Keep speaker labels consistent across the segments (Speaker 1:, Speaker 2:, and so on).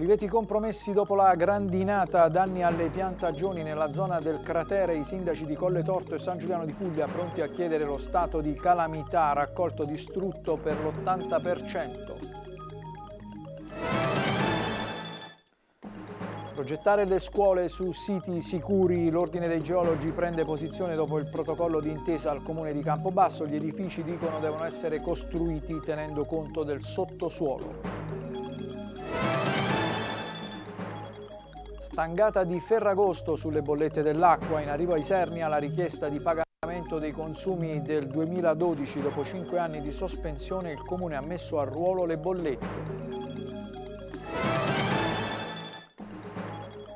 Speaker 1: Oliveti compromessi dopo la grandinata, danni alle piantagioni nella zona del cratere, i sindaci di Colle Torto e San Giuliano di Puglia pronti a chiedere lo stato di calamità, raccolto distrutto per l'80%. Progettare le scuole su siti sicuri, l'Ordine dei Geologi prende posizione dopo il protocollo d'intesa al Comune di Campobasso, gli edifici dicono devono essere costruiti tenendo conto del sottosuolo. stangata di Ferragosto sulle bollette dell'acqua. In arrivo ai Sernia la richiesta di pagamento dei consumi del 2012. Dopo cinque anni di sospensione il Comune ha messo a ruolo le bollette.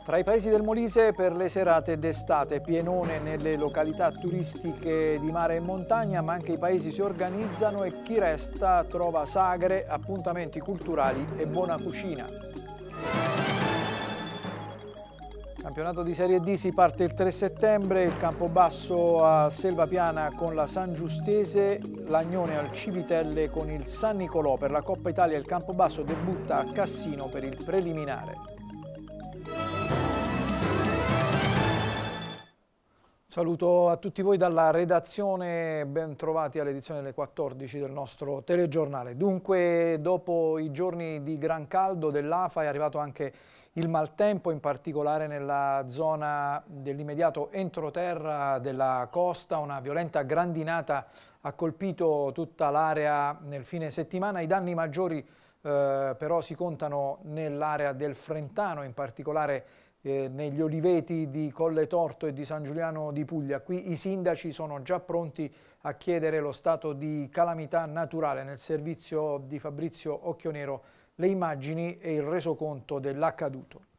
Speaker 1: Tra i paesi del Molise per le serate d'estate, pienone nelle località turistiche di mare e montagna, ma anche i paesi si organizzano e chi resta trova sagre, appuntamenti culturali e buona cucina. Campionato di Serie D si parte il 3 settembre, il Campobasso a Selva Piana con la San Giustese, Lagnone al Civitelle con il San Nicolò. Per la Coppa Italia il Campobasso debutta a Cassino per il preliminare. Saluto a tutti voi dalla redazione, ben trovati all'edizione delle 14 del nostro telegiornale. Dunque, dopo i giorni di gran caldo dell'AFA è arrivato anche il il maltempo, in particolare nella zona dell'immediato entroterra della costa. Una violenta grandinata ha colpito tutta l'area nel fine settimana. I danni maggiori eh, però si contano nell'area del Frentano, in particolare eh, negli oliveti di Colle Torto e di San Giuliano di Puglia. Qui i sindaci sono già pronti a chiedere lo stato di calamità naturale nel servizio di Fabrizio Occhionero le immagini e il resoconto dell'accaduto.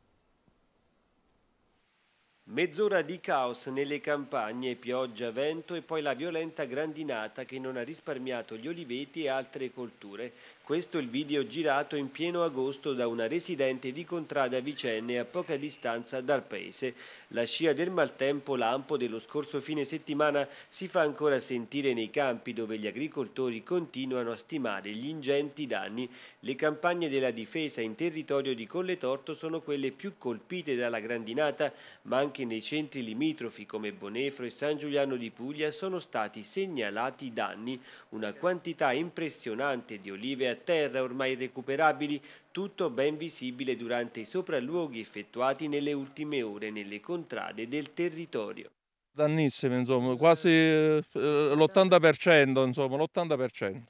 Speaker 2: Mezz'ora di caos nelle campagne, pioggia, vento e poi la violenta grandinata che non ha risparmiato gli oliveti e altre colture. Questo è il video girato in pieno agosto da una residente di Contrada Vicenne a poca distanza dal paese. La scia del maltempo lampo dello scorso fine settimana si fa ancora sentire nei campi dove gli agricoltori continuano a stimare gli ingenti danni. Le campagne della difesa in territorio di Colle Torto sono quelle più colpite dalla grandinata, ma anche nei centri limitrofi come Bonefro e San Giuliano di Puglia sono stati segnalati danni. Una quantità impressionante di olive terra ormai recuperabili, tutto ben visibile durante i sopralluoghi effettuati nelle ultime ore nelle contrade del territorio.
Speaker 3: Dannissime, insomma, quasi eh, l'80%, insomma, l'80%.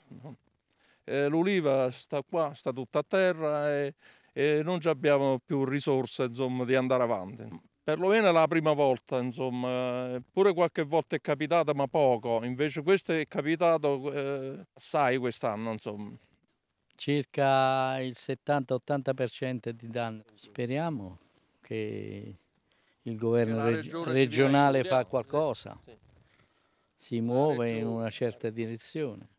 Speaker 3: Eh, L'uliva sta qua, sta tutta a terra e, e non abbiamo più risorse, insomma, di andare avanti perlomeno è la prima volta, insomma, eh, pure qualche volta è capitata, ma poco, invece questo è capitato eh, assai quest'anno, insomma circa il 70-80% di danno. Speriamo che il governo reg regionale fa qualcosa, si muove in una certa direzione.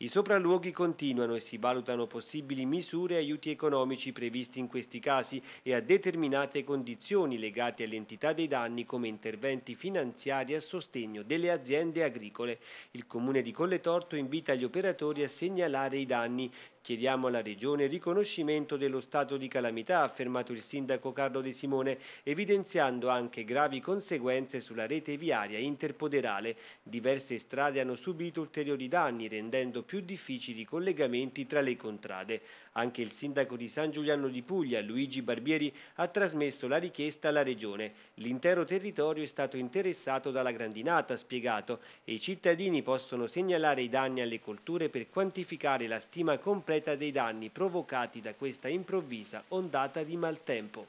Speaker 2: I sopralluoghi continuano e si valutano possibili misure e aiuti economici previsti in questi casi e a determinate condizioni legate all'entità dei danni come interventi finanziari a sostegno delle aziende agricole. Il comune di Colletorto invita gli operatori a segnalare i danni Chiediamo alla Regione il riconoscimento dello stato di calamità, ha affermato il sindaco Carlo De Simone, evidenziando anche gravi conseguenze sulla rete viaria interpoderale. Diverse strade hanno subito ulteriori danni, rendendo più difficili i collegamenti tra le contrade. Anche il sindaco di San Giuliano di Puglia, Luigi Barbieri, ha trasmesso la richiesta alla Regione. L'intero territorio è stato interessato dalla grandinata, ha spiegato, e i cittadini possono segnalare i danni alle colture per quantificare la stima completa dei danni provocati da questa improvvisa ondata di maltempo.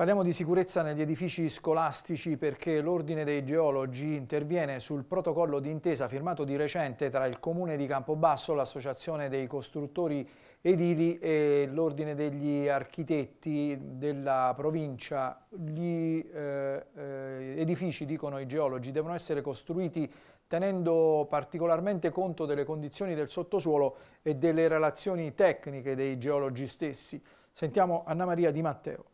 Speaker 1: Parliamo di sicurezza negli edifici scolastici perché l'Ordine dei Geologi interviene sul protocollo d'intesa firmato di recente tra il Comune di Campobasso, l'Associazione dei Costruttori Edili e l'Ordine degli Architetti della provincia. Gli eh, eh edifici, dicono i geologi, devono essere costruiti tenendo particolarmente conto delle condizioni del sottosuolo e delle relazioni tecniche dei geologi stessi. Sentiamo Anna Maria Di Matteo.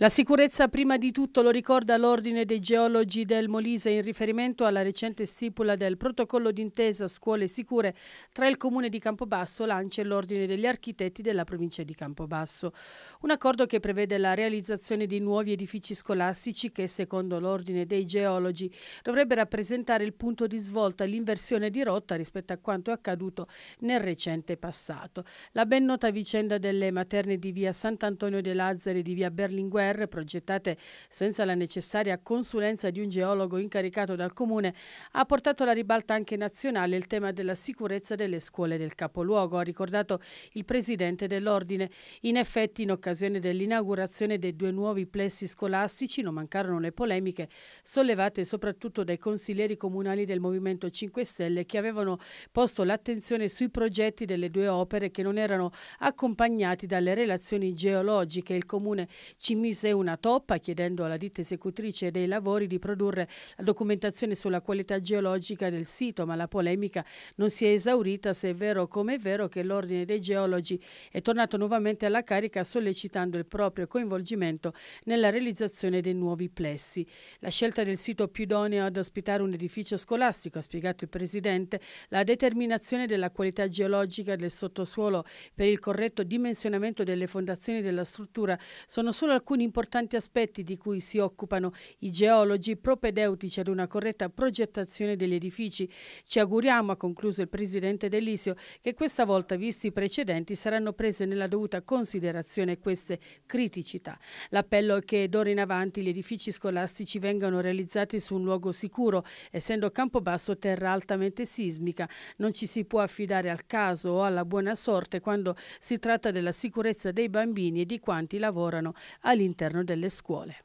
Speaker 4: La sicurezza prima di tutto lo ricorda l'Ordine dei Geologi del Molise in riferimento alla recente stipula del protocollo d'intesa Scuole Sicure tra il Comune di Campobasso, l'ANCE e l'Ordine degli Architetti della provincia di Campobasso. Un accordo che prevede la realizzazione di nuovi edifici scolastici che, secondo l'Ordine dei Geologi, dovrebbe rappresentare il punto di svolta e l'inversione di rotta rispetto a quanto è accaduto nel recente passato. La ben nota vicenda delle materne di via Sant'Antonio de Lazzari e di via Berlinguer GR progettate senza la necessaria consulenza di un geologo incaricato dal comune, ha portato alla ribalta anche nazionale il tema della sicurezza delle scuole del capoluogo, ha ricordato il presidente dell'ordine. In effetti, in occasione dell'inaugurazione dei due nuovi plessi scolastici non mancarono le polemiche sollevate soprattutto dai consiglieri comunali del Movimento 5 Stelle che avevano posto l'attenzione sui progetti delle due opere che non erano accompagnati dalle relazioni geologiche. Il comune ci mise Paese una toppa chiedendo alla ditta esecutrice dei lavori di produrre la documentazione sulla qualità geologica del sito, ma la polemica non si è esaurita se è vero come è vero che l'Ordine dei Geologi è tornato nuovamente alla carica sollecitando il proprio coinvolgimento nella realizzazione dei nuovi plessi. La scelta del sito più idoneo ad ospitare un edificio scolastico, ha spiegato il Presidente, la determinazione della qualità geologica del sottosuolo per il corretto dimensionamento delle fondazioni della struttura sono solo alcuni importanti aspetti di cui si occupano i geologi propedeutici ad una corretta progettazione degli edifici. Ci auguriamo, ha concluso il presidente dell'Isio, che questa volta, visti i precedenti, saranno prese nella dovuta considerazione queste criticità. L'appello è che d'ora in avanti gli edifici scolastici vengano realizzati su un luogo sicuro, essendo campo basso terra altamente sismica. Non ci si può affidare al caso o alla buona sorte quando si tratta della sicurezza dei bambini e di quanti lavorano all'interno all'interno delle scuole.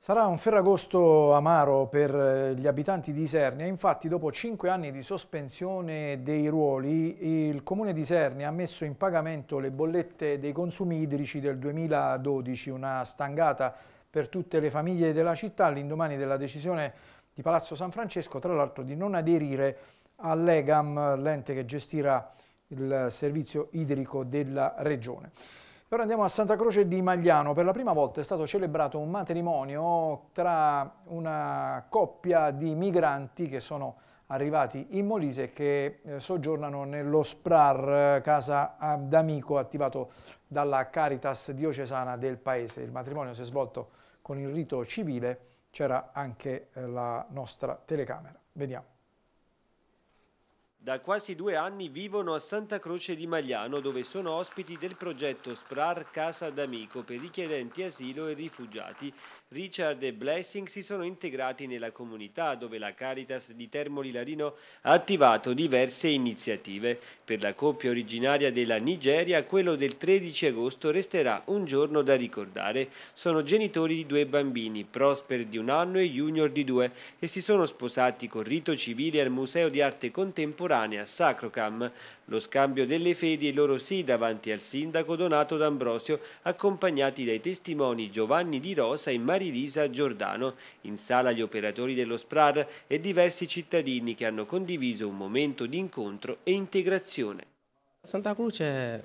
Speaker 1: Sarà un ferragosto amaro per eh, gli abitanti di Isernia, infatti dopo cinque anni di sospensione dei ruoli il comune di Isernia ha messo in pagamento le bollette dei consumi idrici del 2012, una stangata per tutte le famiglie della città all'indomani della decisione di Palazzo San Francesco tra l'altro di non aderire all'EGAM, l'ente che gestirà il servizio idrico della regione. Ora andiamo a Santa Croce di Magliano. Per la prima volta è stato celebrato un matrimonio tra una coppia di migranti che sono arrivati in Molise e che eh, soggiornano nello SPRAR, eh, casa d'amico attivato dalla Caritas diocesana del paese. Il matrimonio si è svolto con il rito civile, c'era anche eh, la nostra telecamera. Vediamo.
Speaker 2: Da quasi due anni vivono a Santa Croce di Magliano dove sono ospiti del progetto SPRAR Casa d'Amico per richiedenti asilo e rifugiati Richard e Blessing si sono integrati nella comunità dove la Caritas di Termoli Larino ha attivato diverse iniziative. Per la coppia originaria della Nigeria quello del 13 agosto resterà un giorno da ricordare. Sono genitori di due bambini, Prosper di un anno e Junior di due, e si sono sposati con rito civile al Museo di Arte Contemporanea Sacrocam. Lo scambio delle fedi e loro sì davanti al sindaco Donato D'Ambrosio, accompagnati dai testimoni Giovanni Di Rosa e Marilisa Giordano, in sala gli operatori dello SPRAR e diversi cittadini che hanno condiviso un momento di incontro e integrazione.
Speaker 5: Santa Croce è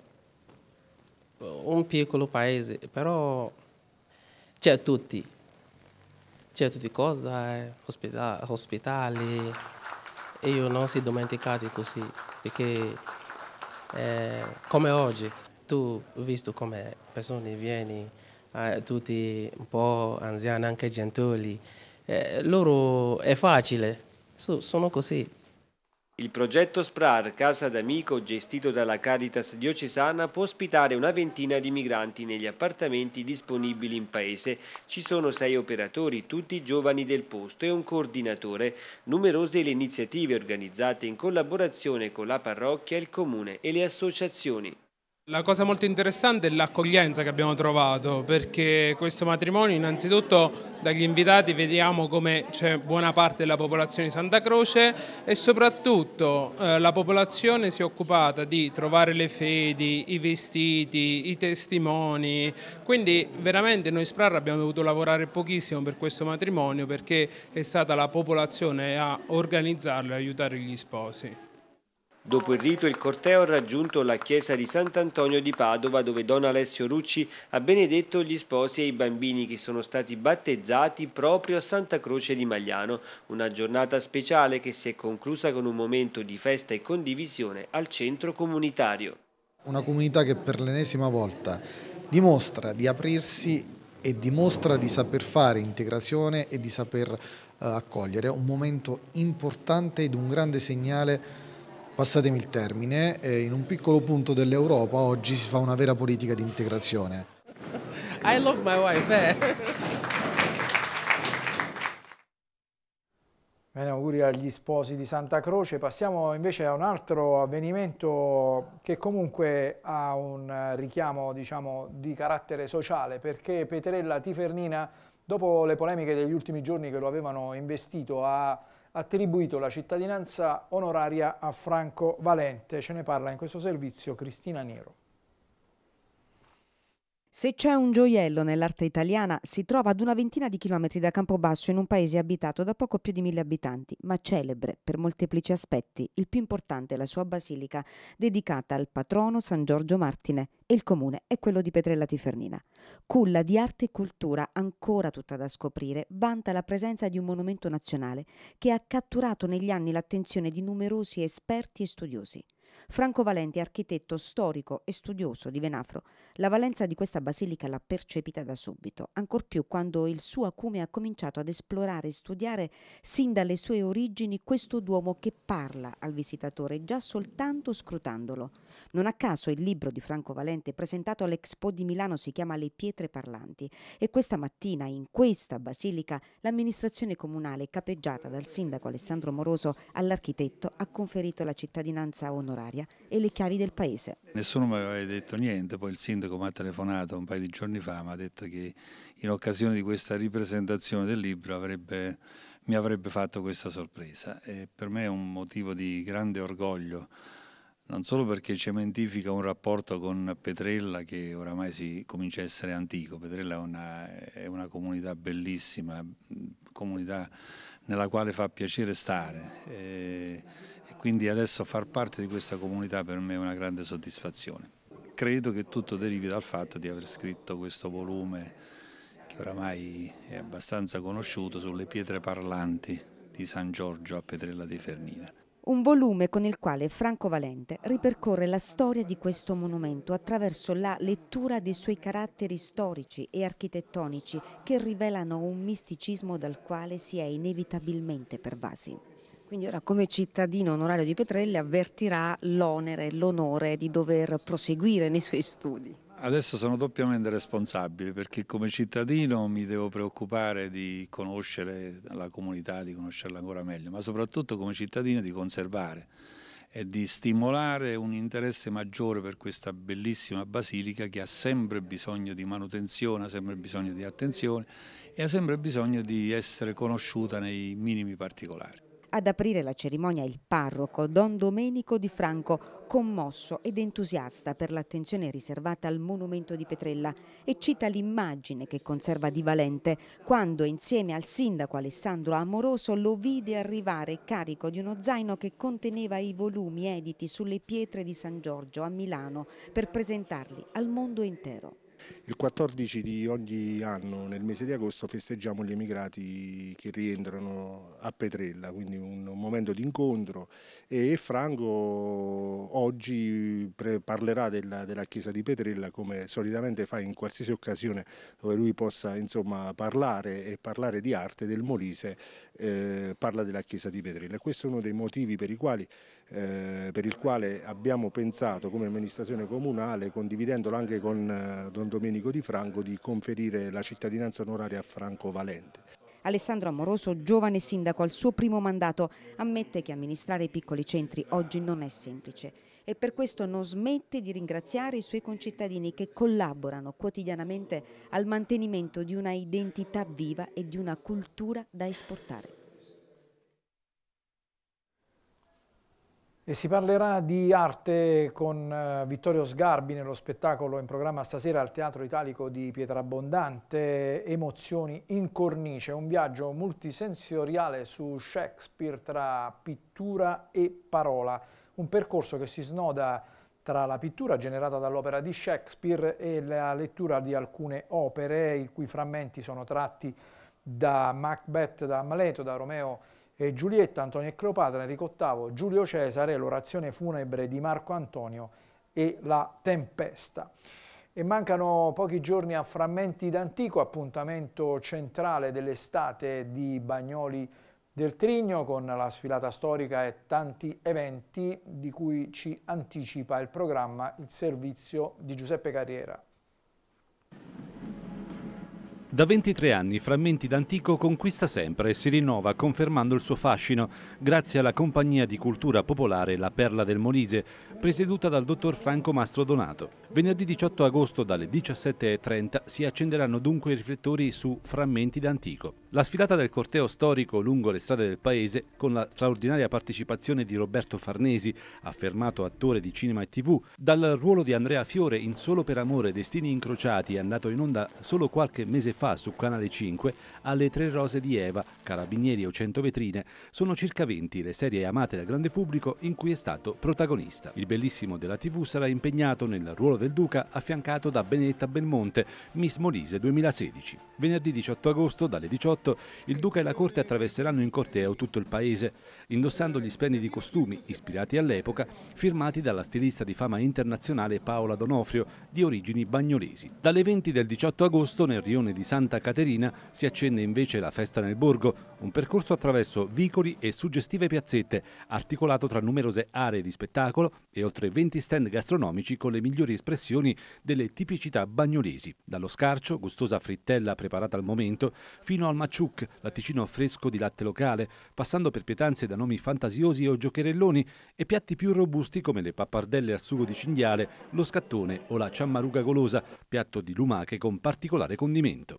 Speaker 5: un piccolo paese, però c'è tutti. C'è tutti cose, eh? ospitali, ospedali. e io non si dimenticati così perché eh, come oggi, tu visto come persone vieni, eh, tutti un po' anziani, anche gentili, eh, loro è facile, so, sono così.
Speaker 2: Il progetto SPRAR Casa d'Amico, gestito dalla Caritas diocesana, può ospitare una ventina di migranti negli appartamenti disponibili in paese. Ci sono sei operatori, tutti giovani del posto, e un coordinatore. Numerose le iniziative organizzate in collaborazione con la parrocchia, il comune e le associazioni.
Speaker 5: La cosa molto interessante è l'accoglienza che abbiamo trovato perché questo matrimonio innanzitutto dagli invitati vediamo come c'è buona parte della popolazione di Santa Croce e soprattutto eh, la popolazione si è occupata di trovare le fedi, i vestiti, i testimoni, quindi veramente noi Sprar abbiamo dovuto lavorare pochissimo per questo matrimonio perché è stata la popolazione a organizzarlo e aiutare gli sposi.
Speaker 2: Dopo il rito il corteo ha raggiunto la chiesa di Sant'Antonio di Padova dove Don Alessio Rucci ha benedetto gli sposi e i bambini che sono stati battezzati proprio a Santa Croce di Magliano, una giornata speciale che si è conclusa con un momento di festa e condivisione al centro comunitario.
Speaker 6: Una comunità che per l'ennesima volta dimostra di aprirsi e dimostra di saper fare integrazione e di saper eh, accogliere un momento importante ed un grande segnale passatemi il termine, eh, in un piccolo punto dell'Europa oggi si fa una vera politica di integrazione.
Speaker 1: I love my wife, eh. Bene, auguri agli sposi di Santa Croce. Passiamo invece a un altro avvenimento che comunque ha un richiamo diciamo, di carattere sociale perché Petrella Tifernina, dopo le polemiche degli ultimi giorni che lo avevano investito, ha attribuito la cittadinanza onoraria a Franco Valente. Ce ne parla in questo servizio Cristina Nero.
Speaker 7: Se c'è un gioiello nell'arte italiana, si trova ad una ventina di chilometri da Campobasso in un paese abitato da poco più di mille abitanti, ma celebre per molteplici aspetti. Il più importante è la sua basilica, dedicata al patrono San Giorgio Martine, e il comune è quello di Petrella Tifernina. Culla di arte e cultura, ancora tutta da scoprire, vanta la presenza di un monumento nazionale che ha catturato negli anni l'attenzione di numerosi esperti e studiosi. Franco Valenti, architetto storico e studioso di Venafro, la valenza di questa basilica l'ha percepita da subito, ancor più quando il suo acume ha cominciato ad esplorare e studiare sin dalle sue origini questo duomo che parla al visitatore già soltanto scrutandolo. Non a caso il libro di Franco Valente presentato all'Expo di Milano si chiama Le pietre parlanti e questa mattina in questa basilica l'amministrazione comunale capeggiata dal sindaco Alessandro Moroso all'architetto ha conferito la cittadinanza onorata mineraria e le chiavi del paese.
Speaker 3: Nessuno mi aveva detto niente, poi il sindaco mi ha telefonato un paio di giorni fa, mi ha detto che in occasione di questa ripresentazione del libro avrebbe, mi avrebbe fatto questa sorpresa e per me è un motivo di grande orgoglio non solo perché cementifica un rapporto con Petrella che oramai si comincia a essere antico, Petrella è una, è una comunità bellissima, comunità nella quale fa piacere stare. E quindi adesso far parte di questa comunità per me è una grande soddisfazione. Credo che tutto derivi dal fatto di aver scritto questo volume che oramai è abbastanza conosciuto sulle pietre parlanti di San Giorgio a Petrella di Fernina.
Speaker 7: Un volume con il quale Franco Valente ripercorre la storia di questo monumento attraverso la lettura dei suoi caratteri storici e architettonici che rivelano un misticismo dal quale si è inevitabilmente pervasi. Quindi ora come cittadino onorario di Petrelli avvertirà l'onere e l'onore di dover proseguire nei suoi studi.
Speaker 3: Adesso sono doppiamente responsabile perché come cittadino mi devo preoccupare di conoscere la comunità, di conoscerla ancora meglio, ma soprattutto come cittadino di conservare e di stimolare un interesse maggiore per questa bellissima basilica che ha sempre bisogno di manutenzione, ha sempre bisogno di attenzione e ha sempre bisogno di essere conosciuta nei minimi particolari.
Speaker 7: Ad aprire la cerimonia il parroco Don Domenico Di Franco, commosso ed entusiasta per l'attenzione riservata al monumento di Petrella e cita l'immagine che conserva di Valente quando insieme al sindaco Alessandro Amoroso lo vide arrivare carico di uno zaino che conteneva i volumi editi sulle pietre di San Giorgio a Milano per presentarli al mondo
Speaker 6: intero. Il 14 di ogni anno, nel mese di agosto, festeggiamo gli emigrati che rientrano a Petrella, quindi un momento di incontro e Franco oggi parlerà della, della, chiesa di Petrella come solitamente fa in qualsiasi occasione dove lui possa insomma, parlare e parlare di arte del Molise, eh, parla della chiesa di Petrella. Questo è uno dei motivi per i quali eh, per il quale abbiamo pensato come amministrazione comunale, condividendolo anche con eh, Don Domenico Di Franco, di conferire la cittadinanza onoraria a Franco Valente. Alessandro
Speaker 7: Amoroso, giovane sindaco al suo primo mandato, ammette che amministrare i piccoli centri oggi non è semplice e per questo non smette di ringraziare i suoi concittadini che collaborano quotidianamente al mantenimento di una identità viva e di una cultura da esportare.
Speaker 1: E si parlerà di arte con eh, Vittorio Sgarbi nello spettacolo in programma stasera al Teatro Italico di Pietrabondante, Emozioni in cornice, un viaggio multisensoriale su Shakespeare tra pittura e parola, un percorso che si snoda tra la pittura generata dall'opera di Shakespeare e la lettura di alcune opere, i cui frammenti sono tratti da Macbeth, da Amleto, da Romeo e Giulietta, Antonio e Cleopatra, Enrico VIII, Giulio Cesare, l'orazione funebre di Marco Antonio e la tempesta. E mancano pochi giorni a Frammenti d'Antico, appuntamento centrale dell'estate di Bagnoli del Trigno con la sfilata storica e tanti eventi di cui ci anticipa il programma Il servizio di Giuseppe Carriera.
Speaker 8: Da 23 anni Frammenti d'Antico conquista sempre e si rinnova confermando il suo fascino grazie alla compagnia di cultura popolare La Perla del Molise, presieduta dal dottor Franco Mastro Donato. Venerdì 18 agosto dalle 17.30 si accenderanno dunque i riflettori su Frammenti d'Antico. La sfilata del corteo storico lungo le strade del paese, con la straordinaria partecipazione di Roberto Farnesi, affermato attore di cinema e tv, dal ruolo di Andrea Fiore in Solo per amore, Destini incrociati, andato in onda solo qualche mese fa su Canale 5, alle Tre Rose di Eva, Carabinieri o Cento Vetrine, sono circa 20 le serie amate dal grande pubblico in cui è stato protagonista. Il bellissimo della tv sarà impegnato nel ruolo del Duca, affiancato da Benedetta Belmonte, Miss Molise 2016. Venerdì 18 agosto dalle 18 Benedetto, il duca e la corte attraverseranno in corteo tutto il paese, indossando gli splendidi costumi, ispirati all'epoca, firmati dalla stilista di fama internazionale Paola Donofrio, di origini bagnolesi. Dalle 20 del 18 agosto, nel rione di Santa Caterina, si accende invece la festa nel borgo, un percorso attraverso vicoli e suggestive piazzette, articolato tra numerose aree di spettacolo e oltre 20 stand gastronomici con le migliori espressioni delle tipicità bagnolesi, dallo scarcio, gustosa frittella preparata al momento, fino al macello Ciuc, latticino fresco di latte locale, passando per pietanze da nomi fantasiosi o giocherelloni e piatti più robusti come le pappardelle al sugo di cinghiale, lo scattone o la ciammaruga golosa, piatto di lumache con particolare condimento.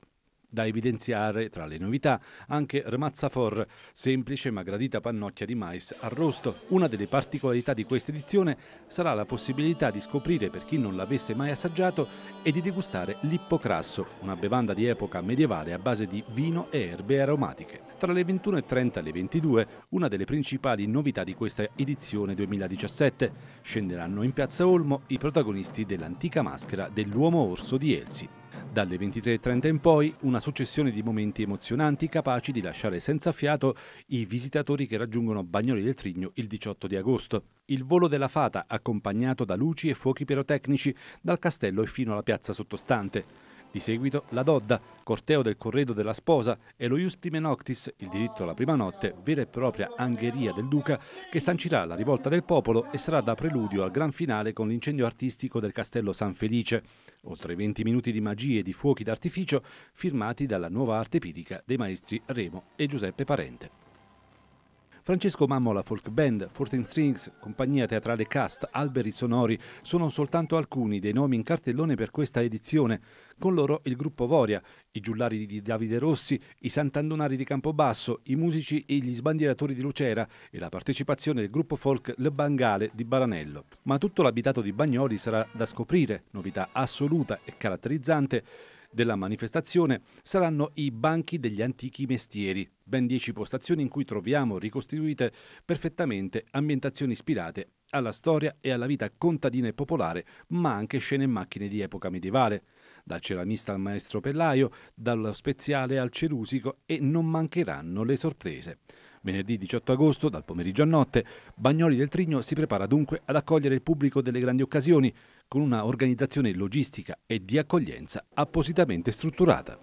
Speaker 8: Da evidenziare tra le novità anche Remazzafor, semplice ma gradita pannocchia di mais arrosto. Una delle particolarità di questa edizione sarà la possibilità di scoprire per chi non l'avesse mai assaggiato e di degustare l'ippocrasso, una bevanda di epoca medievale a base di vino e erbe aromatiche. Tra le 21.30 e le 22, una delle principali novità di questa edizione 2017, scenderanno in Piazza Olmo i protagonisti dell'antica maschera dell'uomo orso di Elsi. Dalle 23.30 in poi una successione di momenti emozionanti capaci di lasciare senza fiato i visitatori che raggiungono Bagnoli del Trigno il 18 di agosto. Il volo della fata accompagnato da luci e fuochi pirotecnici dal castello e fino alla piazza sottostante. Di seguito la Dodda, corteo del corredo della sposa e lo Ius Prime Noctis, il diritto alla prima notte, vera e propria angheria del duca che sancirà la rivolta del popolo e sarà da preludio al gran finale con l'incendio artistico del castello San Felice. Oltre 20 minuti di magie e di fuochi d'artificio firmati dalla nuova arte epidica dei maestri Remo e Giuseppe Parente. Francesco Mammola Folk Band, 14 Strings, compagnia teatrale Cast, Alberi Sonori sono soltanto alcuni dei nomi in cartellone per questa edizione. Con loro il gruppo Voria, i giullari di Davide Rossi, i Sant'Andonari di Campobasso, i musici e gli sbandieratori di Lucera e la partecipazione del gruppo folk Le Bangale di Baranello. Ma tutto l'abitato di Bagnoli sarà da scoprire, novità assoluta e caratterizzante della manifestazione saranno i banchi degli antichi mestieri, ben dieci postazioni in cui troviamo ricostituite perfettamente ambientazioni ispirate alla storia e alla vita contadina e popolare, ma anche scene e macchine di epoca medievale. Dal ceramista al maestro Pellaio, dallo speziale al cerusico e non mancheranno le sorprese. Venerdì 18 agosto, dal pomeriggio a notte, Bagnoli del Trigno si prepara dunque ad accogliere il pubblico delle grandi occasioni con una organizzazione logistica e di accoglienza appositamente strutturata.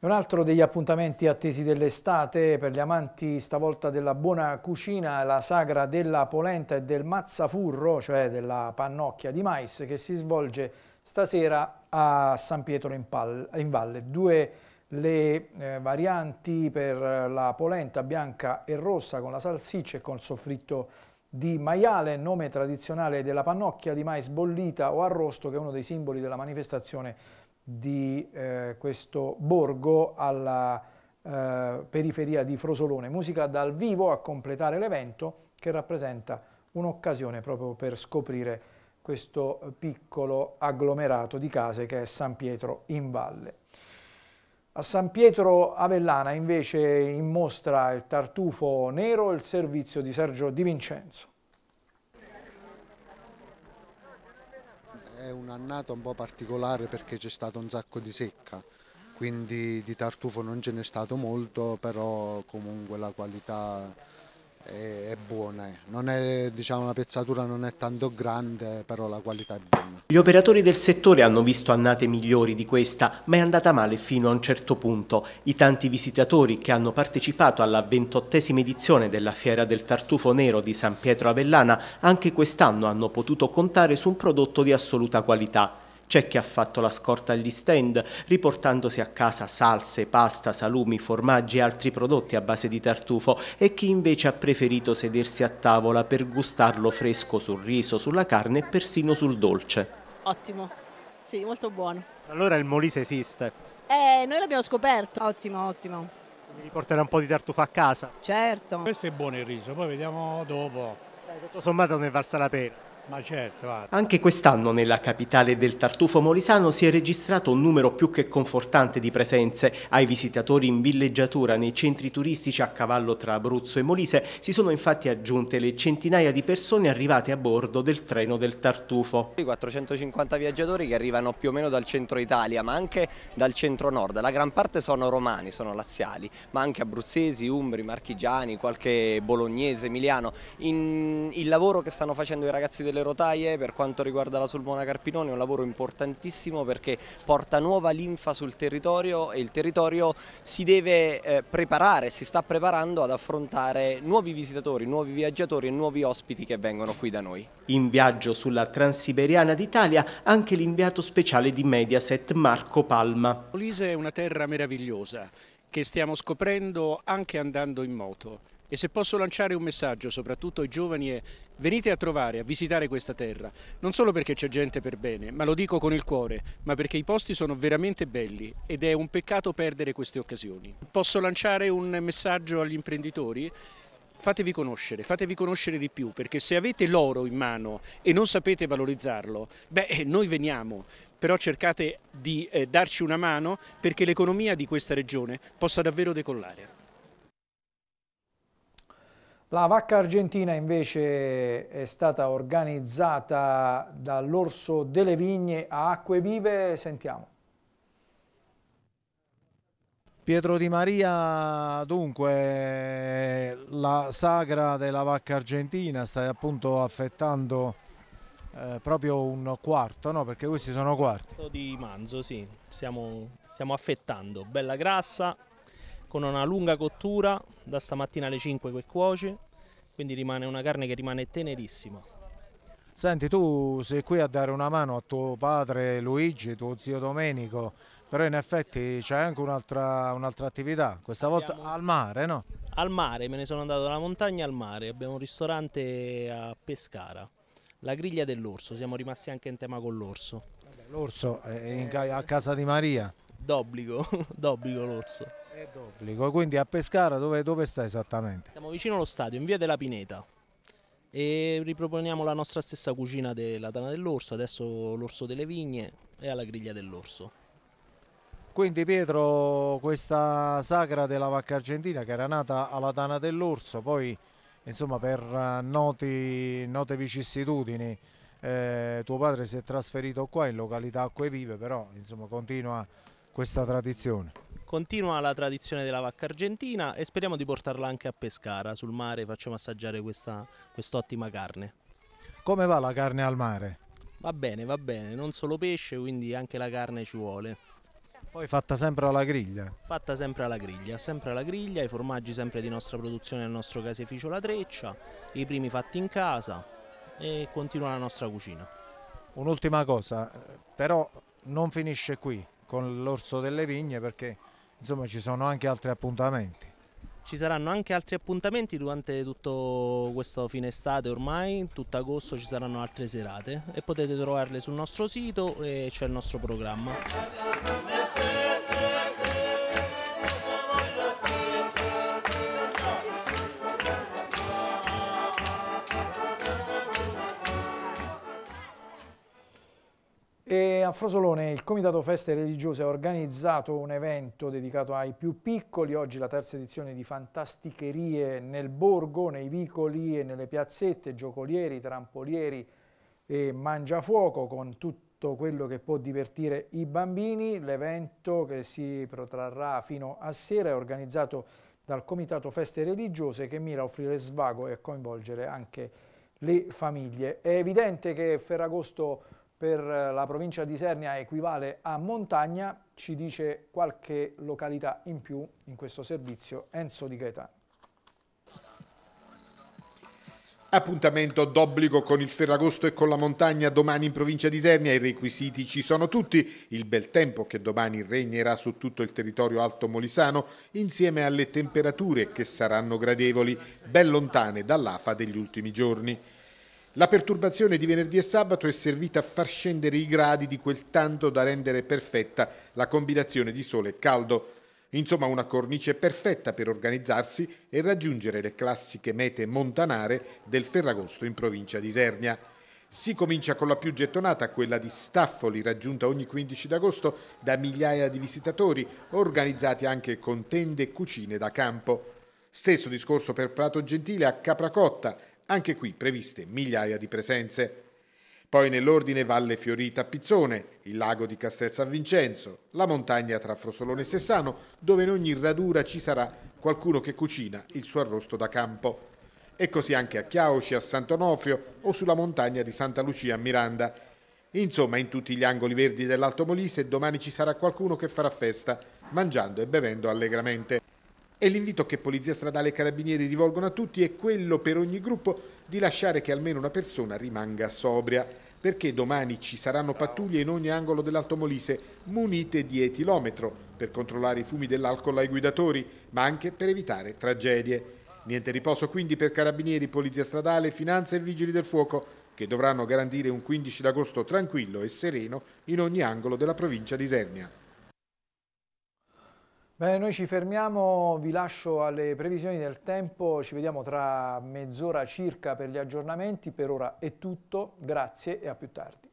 Speaker 1: Un altro degli appuntamenti attesi dell'estate per gli amanti stavolta della buona cucina è la sagra della polenta e del mazzafurro, cioè della pannocchia di mais, che si svolge stasera a San Pietro in, Pal in Valle. Due le eh, varianti per la polenta bianca e rossa con la salsiccia e col soffritto di maiale, nome tradizionale della pannocchia di mais bollita o arrosto che è uno dei simboli della manifestazione di eh, questo borgo alla eh, periferia di Frosolone. Musica dal vivo a completare l'evento che rappresenta un'occasione proprio per scoprire questo piccolo agglomerato di case che è San Pietro in Valle. A San Pietro Avellana invece in mostra il tartufo nero e il servizio di Sergio Di Vincenzo.
Speaker 6: È un'annata un po' particolare perché c'è stato un sacco di secca, quindi di tartufo non ce n'è stato molto, però comunque la qualità è, buona, eh. è, diciamo, la pezzatura non è tanto grande, però la qualità è buona.
Speaker 9: Gli operatori del settore hanno visto annate migliori di questa, ma è andata male fino a un certo punto. I tanti visitatori che hanno partecipato alla ventottesima edizione della Fiera del Tartufo Nero di San Pietro Avellana anche quest'anno hanno potuto contare su un prodotto di assoluta qualità. C'è chi ha fatto la scorta agli stand, riportandosi a casa salse, pasta, salumi, formaggi e altri prodotti a base di tartufo e chi invece ha preferito sedersi a tavola per gustarlo fresco sul riso, sulla carne e persino sul dolce.
Speaker 5: Ottimo, sì, molto buono.
Speaker 9: Allora il Molise esiste?
Speaker 5: Eh, noi l'abbiamo scoperto. Ottimo, ottimo.
Speaker 9: Mi riporterà un po' di tartufo a casa? Certo. Questo è buono il riso, poi vediamo dopo. Eh, tutto sommato ne è valsa la pena. Ma certo, Anche quest'anno nella capitale del tartufo molisano si è registrato un numero più che confortante di presenze. Ai visitatori in villeggiatura nei centri turistici a cavallo tra Abruzzo e Molise si sono infatti aggiunte le centinaia di persone arrivate a bordo del treno del tartufo. I 450 viaggiatori che arrivano più o meno dal centro Italia ma anche dal centro nord. La gran parte sono romani, sono laziali, ma anche abruzzesi, umbri, marchigiani, qualche bolognese, emiliano. In... il lavoro che stanno facendo i ragazzi delle delle rotaie per quanto riguarda la Sulmona Carpinone è un lavoro importantissimo perché porta nuova linfa sul territorio e il territorio si deve eh, preparare, si sta preparando ad affrontare nuovi visitatori, nuovi viaggiatori e nuovi ospiti che vengono qui da noi. In viaggio sulla Transiberiana d'Italia anche l'inviato speciale di Mediaset Marco Palma.
Speaker 5: Molise è una terra meravigliosa che stiamo scoprendo anche andando in moto. E se posso lanciare un messaggio soprattutto ai giovani è venite a trovare, a visitare questa terra, non solo perché c'è gente per bene, ma lo dico con il cuore, ma perché i posti sono veramente belli ed è un peccato perdere queste occasioni. Posso lanciare un messaggio agli imprenditori? fatevi conoscere, fatevi conoscere di più, perché se avete l'oro in mano e non sapete valorizzarlo, beh, noi veniamo, però cercate di eh, darci una mano perché l'economia di questa regione possa davvero decollare.
Speaker 1: La vacca argentina invece è stata organizzata dall'Orso delle Vigne a Acque Vive, sentiamo.
Speaker 10: Pietro Di Maria, dunque la sagra della vacca argentina stai appunto affettando eh, proprio un quarto, no? Perché questi sono quarti.
Speaker 5: Di manzo, sì, stiamo, stiamo affettando, bella grassa, con una lunga cottura da stamattina alle 5 che cuoce, quindi rimane una carne che rimane tenerissima.
Speaker 10: Senti, tu sei qui a dare una mano a tuo padre Luigi, tuo zio Domenico, però in effetti c'è anche un'altra un attività, questa Abbiamo... volta al mare, no?
Speaker 5: Al mare, me ne sono andato dalla montagna al mare, abbiamo un ristorante a Pescara, la griglia dell'orso, siamo rimasti anche in tema con l'orso.
Speaker 10: L'orso è in, a casa di Maria?
Speaker 5: D'obbligo, d'obbligo l'orso. È
Speaker 10: d'obbligo, quindi a Pescara dove, dove sta esattamente?
Speaker 5: Siamo vicino allo stadio, in via della Pineta e riproponiamo la nostra stessa cucina della Tana dell'Orso, adesso l'Orso delle Vigne e alla griglia dell'Orso. Quindi Pietro, questa
Speaker 10: sagra della vacca argentina che era nata alla Tana dell'Orso, poi insomma, per eh, noti, note vicissitudini eh, tuo padre si è trasferito qua in località Acque Vive, però insomma, continua questa tradizione.
Speaker 5: Continua la tradizione della vacca argentina e speriamo di portarla anche a Pescara, sul mare facciamo assaggiare questa quest'ottima carne.
Speaker 10: Come va la carne al mare?
Speaker 5: Va bene, va bene, non solo pesce, quindi anche la carne ci vuole. Poi
Speaker 10: fatta sempre alla griglia?
Speaker 5: Fatta sempre alla griglia, sempre alla griglia, i formaggi sempre di nostra produzione nel nostro caseificio La Treccia, i primi fatti in casa e continua la nostra cucina.
Speaker 10: Un'ultima cosa, eh, però non finisce qui con l'orso delle vigne perché insomma ci sono anche altri appuntamenti.
Speaker 5: Ci saranno anche altri appuntamenti durante tutto questo fine estate ormai, tutto agosto ci saranno altre serate e potete trovarle sul nostro sito e c'è il nostro programma.
Speaker 1: a Frosolone il Comitato Feste Religiose ha organizzato un evento dedicato ai più piccoli, oggi la terza edizione di Fantasticherie nel Borgo, nei vicoli e nelle piazzette, giocolieri, trampolieri e mangiafuoco con tutto quello che può divertire i bambini. L'evento che si protrarrà fino a sera è organizzato dal Comitato Feste Religiose che mira a offrire svago e a coinvolgere anche le famiglie. È evidente che Ferragosto per eh, la provincia di Isernia equivale a montagna, ci dice qualche località in più in questo servizio Enzo Di Gaeta.
Speaker 6: Appuntamento d'obbligo con il Ferragosto e con la montagna domani in provincia di Isernia, i requisiti ci sono tutti, il bel tempo che domani regnerà su tutto il territorio alto molisano insieme alle temperature che saranno gradevoli, ben lontane dall'afa degli ultimi giorni. La perturbazione di venerdì e sabato è servita a far scendere i gradi di quel tanto da rendere perfetta la combinazione di sole e caldo. Insomma, una cornice perfetta per organizzarsi e raggiungere le classiche mete montanare del Ferragosto in provincia di Isernia. Si comincia con la più gettonata, quella di Staffoli, raggiunta ogni 15 d'agosto da migliaia di visitatori, organizzati anche con tende e cucine da campo. Stesso discorso per Prato Gentile a Capracotta, anche qui previste migliaia di presenze. Poi nell'ordine Valle Fiorita Pizzone, il lago di Castel San Vincenzo, la montagna tra Frosolone e Sessano, dove in ogni radura ci sarà qualcuno che cucina il suo arrosto da campo. E così anche a Chiaoci, a Sant'Onofrio o sulla montagna di Santa Lucia a Miranda. Insomma, in tutti gli angoli verdi dell'Alto Molise domani ci sarà qualcuno che farà festa, mangiando e bevendo allegramente. E l'invito che Polizia Stradale e Carabinieri rivolgono a tutti è quello per ogni gruppo di lasciare che almeno una persona rimanga sobria, perché domani ci saranno pattuglie in ogni angolo dell'Alto Molise munite di etilometro per controllare i fumi dell'alcol ai guidatori, ma anche per evitare tragedie. Niente riposo quindi per Carabinieri, Polizia Stradale, Finanza e Vigili del Fuoco, che dovranno garantire un 15 d'agosto tranquillo e sereno in ogni angolo della provincia di Isernia.
Speaker 1: Bene, noi ci fermiamo, vi lascio alle previsioni del tempo, ci vediamo tra mezz'ora circa per gli aggiornamenti, per ora è tutto, grazie e a più tardi.